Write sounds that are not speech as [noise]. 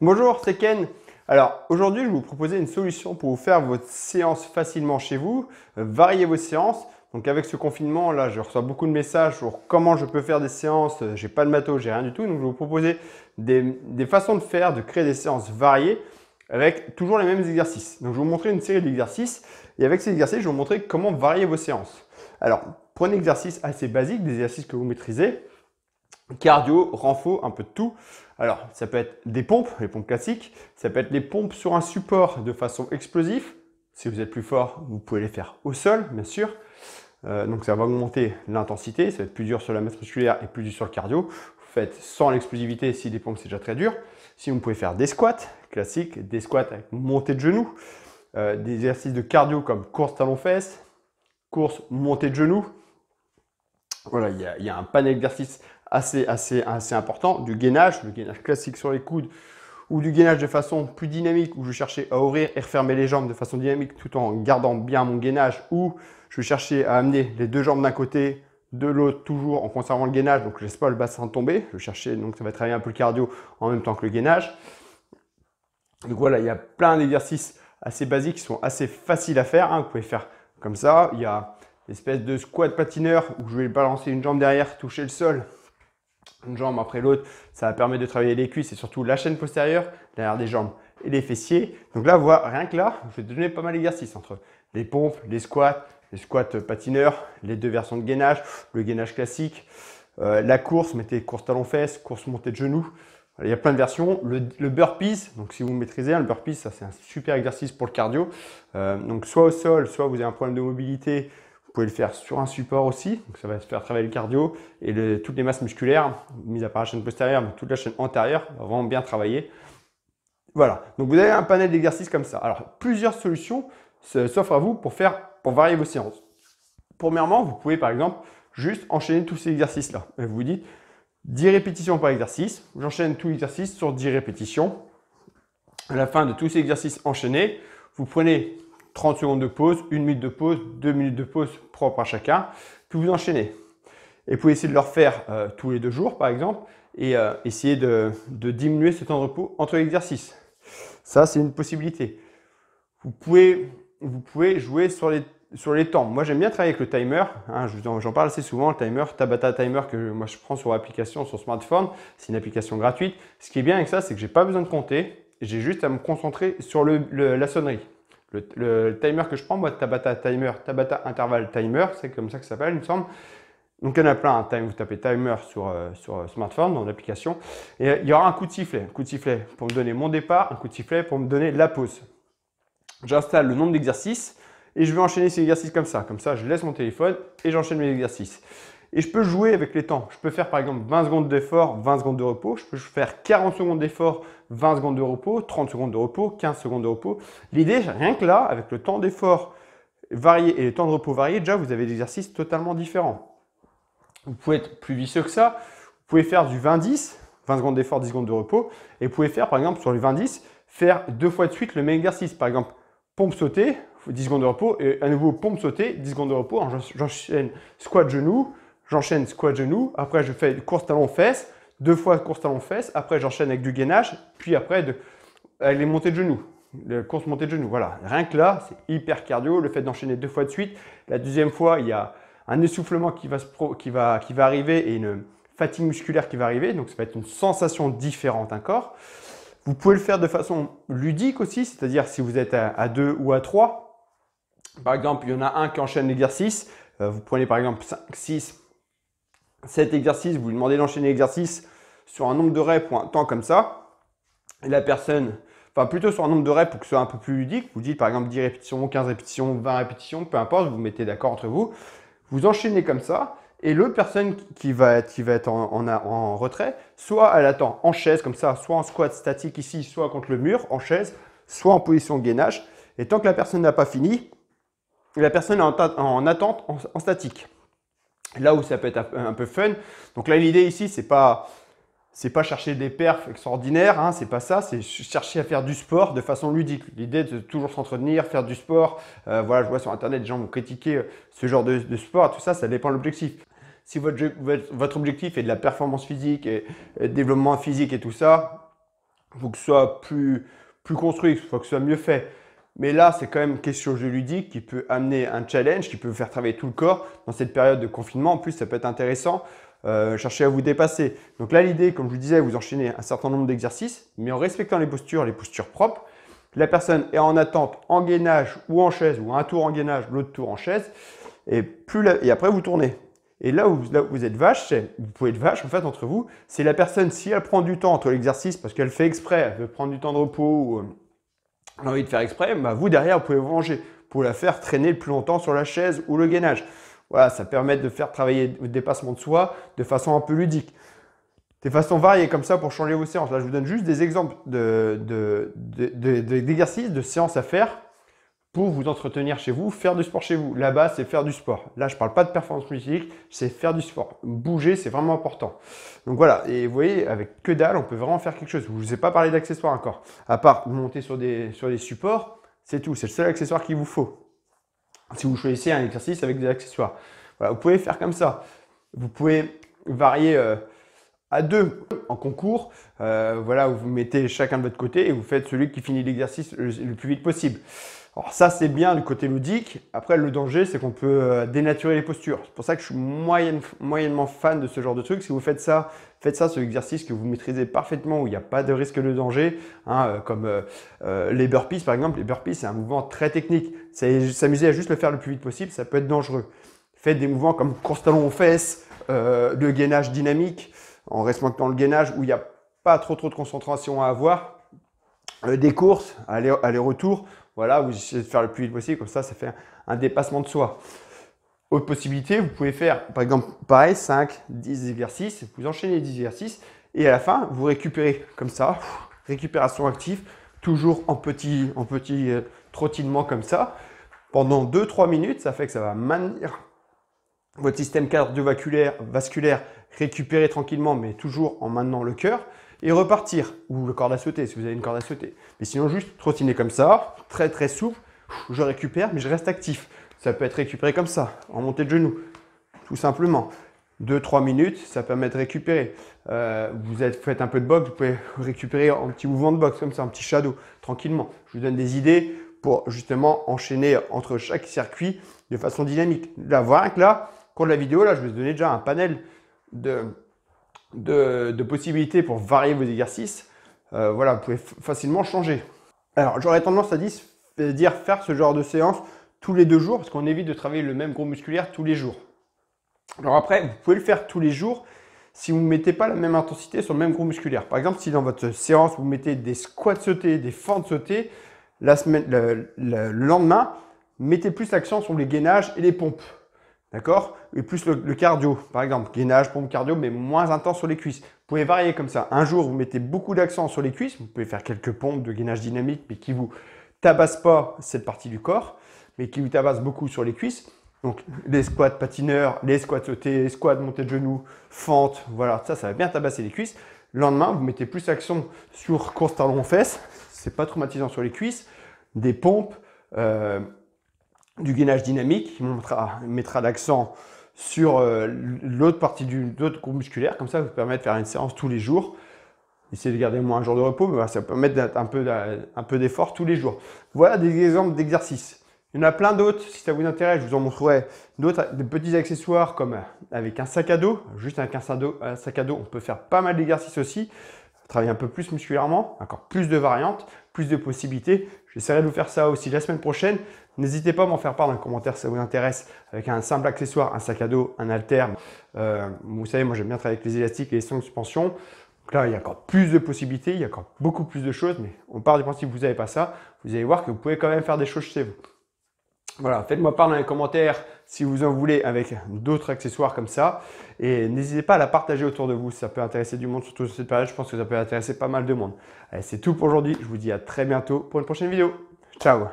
Bonjour, c'est Ken. Alors aujourd'hui, je vais vous proposer une solution pour vous faire votre séance facilement chez vous, euh, varier vos séances. Donc avec ce confinement, là, je reçois beaucoup de messages sur comment je peux faire des séances, euh, j'ai pas de matos, j'ai rien du tout. Donc je vais vous proposer des, des, façons de faire, de créer des séances variées avec toujours les mêmes exercices. Donc je vais vous montrer une série d'exercices et avec ces exercices, je vais vous montrer comment varier vos séances. Alors, prenez un exercice assez basique, des exercices que vous maîtrisez. Cardio, renfort, un peu de tout. Alors, ça peut être des pompes, les pompes classiques, ça peut être les pompes sur un support de façon explosive. Si vous êtes plus fort, vous pouvez les faire au sol, bien sûr. Euh, donc ça va augmenter l'intensité, ça va être plus dur sur la masse musculaire et plus dur sur le cardio. Vous faites sans l'explosivité si les pompes c'est déjà très dur. Si vous pouvez faire des squats classiques, des squats avec montée de genoux, euh, des exercices de cardio comme course talon fesses course montée de genoux. Voilà, il y, y, a un panel d'exercices assez, assez, important, du gainage, le gainage classique sur les coudes ou du gainage de façon plus dynamique où je cherchais à ouvrir et refermer les jambes de façon dynamique tout en gardant bien mon gainage ou je cherchais à amener les deux jambes d'un côté de l'autre toujours en conservant le gainage donc je laisse pas le bassin tomber je cherchais donc ça va travailler un peu le cardio en même temps que le gainage donc voilà il y a plein d'exercices assez basiques qui sont assez faciles à faire hein. vous pouvez faire comme ça il y a l'espèce de squat patineur où je vais balancer une jambe derrière toucher le sol une jambe après l'autre, ça permet de travailler les cuisses et surtout la chaîne postérieure, derrière des jambes et les fessiers. Donc là, voilà, rien que là, je vais te donner pas mal d'exercices entre les pompes, les squats, les squats patineurs, les deux versions de gainage, le gainage classique, euh, la course, mettez course talon-fesse, course montée de genoux. Il y a plein de versions. Le, burpees, donc si vous maîtrisez, le burpees, ça c'est un super exercice pour le cardio. Euh, donc soit au sol, soit vous avez un problème de mobilité, pouvez le faire sur un support aussi, donc ça va se faire travailler le cardio et toutes les masses musculaires, mis à part la chaîne postérieure, mais toute la chaîne antérieure va vraiment bien travailler. Voilà, donc vous avez un panel d'exercices comme ça. Alors, plusieurs solutions s'offrent à vous pour, faire, pour varier vos séances. Premièrement, vous pouvez par exemple juste enchaîner tous ces exercices-là. Vous vous dites 10 répétitions par exercice, j'enchaîne tout l'exercice sur 10 répétitions. À la fin de tous ces exercices enchaînés, vous prenez 30 secondes de pause, 1 minute de pause, 2 minutes de pause propre à chacun, puis vous enchaînez. Et vous pouvez essayer de le refaire euh, tous les deux jours par exemple, et euh, essayer de, diminuer ce temps de repos entre exercices. Ça, c'est une possibilité. Vous pouvez, vous pouvez jouer sur les, sur les temps. Moi, j'aime bien travailler avec le timer. Hein, j'en parle assez souvent, le timer, Tabata Timer que moi je prends sur l'application, sur smartphone. C'est une application gratuite. Ce qui est bien avec ça, c'est que j'ai pas besoin de compter. J'ai juste à me concentrer sur la sonnerie. Le, timer que je prends, moi, Tabata Timer, Tabata Interval Timer, c'est comme ça que ça s'appelle, il me semble. Donc il y en a plein, un hein. time, vous tapez timer sur, euh, sur euh, smartphone, dans l'application, et euh, il y aura un coup de sifflet, un coup de sifflet pour me donner mon départ, un coup de sifflet pour me donner la pause. J'installe le nombre d'exercices, et je vais enchaîner ces exercices comme ça. Comme ça, je laisse mon téléphone et j'enchaîne mes exercices. Et je peux jouer avec les temps. Je peux faire par exemple 20 secondes d'effort, 20 secondes de repos. Je peux faire 40 secondes d'effort, 20 secondes de repos, 30 secondes de repos, 15 secondes de repos. L'idée, rien que là, avec le temps d'effort varié et les temps de repos variés, déjà, vous avez des exercices totalement différents. Vous pouvez être plus vicieux que ça. Vous pouvez faire du 20-10, 20 secondes d'effort, 10 secondes de repos. Et vous pouvez faire, par exemple, sur le 20-10, faire deux fois de suite le même exercice. Par exemple, pompe sautée, 10 secondes de repos, et à nouveau pompe sautée, 10 secondes de repos. J'enchaîne squat genou, j'enchaîne squat genou, après je fais course talon fesse, deux fois course talon fesse, après j'enchaîne avec du gainage, puis après de, avec les montées de genoux, la course montée de genoux. Voilà, rien que là, c'est hyper cardio, le fait d'enchaîner deux fois de suite. La deuxième fois, il y a un essoufflement qui va, qui va, qui va arriver et une fatigue musculaire qui va arriver, donc ça va être une sensation différente encore. Vous pouvez le faire de façon ludique aussi, c'est-à-dire si vous êtes à, à deux ou à trois. Par exemple, il y en a un qui enchaîne l'exercice, euh, vous prenez par exemple 5, 6, cet exercice, vous lui demandez d'enchaîner l'exercice sur un nombre de reps ou un temps comme ça, et la personne, enfin plutôt sur un nombre de reps pour que ce soit un peu plus ludique, vous dites par exemple 10 répétitions, 15 répétitions, 20 répétitions, peu importe, vous vous mettez d'accord entre vous, vous enchaînez comme ça, et l'autre personne qui va, qui va être en, en, retrait, soit elle attend en chaise comme ça, soit en squat statique ici, soit contre le mur, en chaise, soit en position gainage, et tant que la personne n'a pas fini, la personne est en attente en statique là où ça peut être un peu fun. Donc là, l'idée ici, c'est pas pas chercher des perfs extraordinaires, hein, c'est pas ça, c'est chercher à faire du sport de façon ludique. L'idée de toujours s'entretenir, faire du sport, euh, voilà, je vois sur internet des gens vont critiquer euh, ce genre de, sport, tout ça, ça dépend de l'objectif. Si votre, objectif est de la performance physique et, développement physique et tout ça, il faut que ce soit plus, plus construit, faut que ce soit mieux fait. Mais là, c'est quand même quelque chose de ludique qui peut amener un challenge, qui peut faire travailler tout le corps. Dans cette période de confinement, en plus, ça peut être intéressant. Euh, chercher à vous dépasser. Donc là, l'idée, comme je vous disais, vous enchaînez un certain nombre d'exercices, mais en respectant les postures, les postures propres. La personne est en attente en gainage ou en chaise, ou un tour en gainage, l'autre tour en chaise, et, plus et après vous tournez. Et là où, vous êtes vache, vous pouvez être vache en fait entre vous, c'est la personne, si elle prend du temps entre l'exercice parce qu'elle fait exprès, elle veut prendre du temps de repos, ou euh, l'envie de faire exprès, bah vous derrière, vous pouvez vous ranger pour la faire traîner le plus longtemps sur la chaise ou le gainage. Voilà, ça permet de faire travailler le dépassement de soi de façon un peu ludique. Des façons variées comme ça pour changer vos séances. Là, je vous donne juste des exemples d'exercices, de, de séances à faire pour vous entretenir chez vous, faire du sport chez vous. Là-bas, c'est faire du sport. Là, je parle pas de performance physique, c'est faire du sport. Bouger, c'est vraiment important. Donc voilà, et vous voyez, avec que dalle, on peut vraiment faire quelque chose. Je ne vous ai pas parlé d'accessoires encore. À part monter sur des, sur des supports, c'est tout. C'est le seul accessoire qu'il vous faut. Si vous choisissez un exercice avec des accessoires. Voilà, vous pouvez faire comme ça. Vous pouvez varier... Euh, deux en concours, euh, voilà, vous mettez chacun de votre côté et vous faites celui qui finit l'exercice le, plus vite possible. Alors ça, c'est bien du côté ludique. Après, le danger, c'est qu'on peut euh, dénaturer les postures. C'est pour ça que je suis moyennement fan de ce genre de truc. Si vous faites ça, faites ça, sur l'exercice que vous maîtrisez parfaitement, où il n'y a pas de risque de danger, hein, euh, comme les burpees, par exemple. Les burpees, c'est un mouvement très technique. S'amuser à juste le faire le plus vite possible, ça peut être dangereux. Faites des mouvements comme course talon aux fesses, le gainage dynamique, en respectant le gainage où il n'y a pas trop trop de concentration à avoir. Euh, des courses, aller-retour, voilà, vous essayez de faire le plus vite possible, comme ça, ça fait un dépassement de soi. Autre possibilité, vous pouvez faire, par exemple, pareil, 5, 10 exercices, vous enchaînez 10 exercices, et à la fin, vous récupérez comme ça, récupération active, toujours en petit, en petit euh, trottinement comme ça, pendant 2-3 minutes, ça fait que ça va maintenir votre système cardiovasculaire vasculaire récupérer tranquillement, mais toujours en maintenant le cœur, et repartir, ou le corde à sauter, si vous avez une corde à sauter. Mais sinon, juste trottiner comme ça, très très souple, je récupère, mais je reste actif. Ça peut être récupéré comme ça, en montée de genoux, tout simplement. 2-3 minutes, ça permet de récupérer. Euh, vous êtes, faites un peu de boxe, vous pouvez [laughs] récupérer en petit mouvement de boxe, comme ça, un petit shadow, tranquillement. Je vous donne des idées pour justement enchaîner entre chaque circuit de façon dynamique. Là, voilà que là, au de la vidéo, là, je vais vous donner déjà un panel de, possibilités pour varier vos exercices, euh, voilà, vous pouvez facilement changer. Alors, j'aurais tendance à euh, dire faire ce genre de séance tous les deux jours, parce qu'on évite de travailler le même groupe musculaire tous les jours. Alors après, vous pouvez le faire tous les jours si vous ne mettez pas la même intensité sur le même groupe musculaire. Par exemple, si dans votre séance, vous mettez des squats sautés, des fentes sautées, la semaine, le, le lendemain, mettez plus l'accent sur les gainages et les pompes. D'accord Et plus le, cardio, par exemple, gainage, pompe cardio, mais moins intense sur les cuisses. Vous pouvez varier comme ça. Un jour, vous mettez beaucoup d'accent sur les cuisses, vous pouvez faire quelques pompes de gainage dynamique, mais qui vous tabasse pas cette partie du corps, mais qui vous tabasse beaucoup sur les cuisses. Donc les squats patineurs, les squats sautés, les squats montées de genoux, fente, voilà, ça, ça va bien tabasser les cuisses. Le lendemain, vous mettez plus d'accent sur course talon-fesse, c'est pas traumatisant sur les cuisses, des pompes, euh, du gainage dynamique, qui mettra, d'accent l'accent sur euh, l'autre partie du groupe musculaire, comme ça, vous permet de faire une séance tous les jours. Essayez de garder moins un jour de repos, mais ça permet mettre un peu, un peu d'effort tous les jours. Voilà des exemples d'exercices. Il y en a plein d'autres, si ça vous intéresse, je vous en montrerai d'autres, des petits accessoires comme avec un sac à dos. Juste avec un sac à dos, on peut faire pas mal d'exercices aussi, travailler un peu plus musculairement, encore plus de variantes plus de possibilités. J'essaierai de vous faire ça aussi la semaine prochaine. N'hésitez pas à m'en faire part dans les commentaire si ça vous intéresse, avec un simple accessoire, un sac à dos, un alterne. Euh, vous savez, moi j'aime bien travailler avec les élastiques et les sons de suspension. Donc là, il y a encore plus de possibilités, il y a encore beaucoup plus de choses, mais on part du principe que vous n'avez pas ça. Vous allez voir que vous pouvez quand même faire des choses chez vous. Voilà, faites-moi part dans les commentaires si vous en voulez avec d'autres accessoires comme ça. Et n'hésitez pas à la partager autour de vous, ça peut intéresser du monde, surtout sur cette période, je pense que ça peut intéresser pas mal de monde. Allez, C'est tout pour aujourd'hui, je vous dis à très bientôt pour une prochaine vidéo. Ciao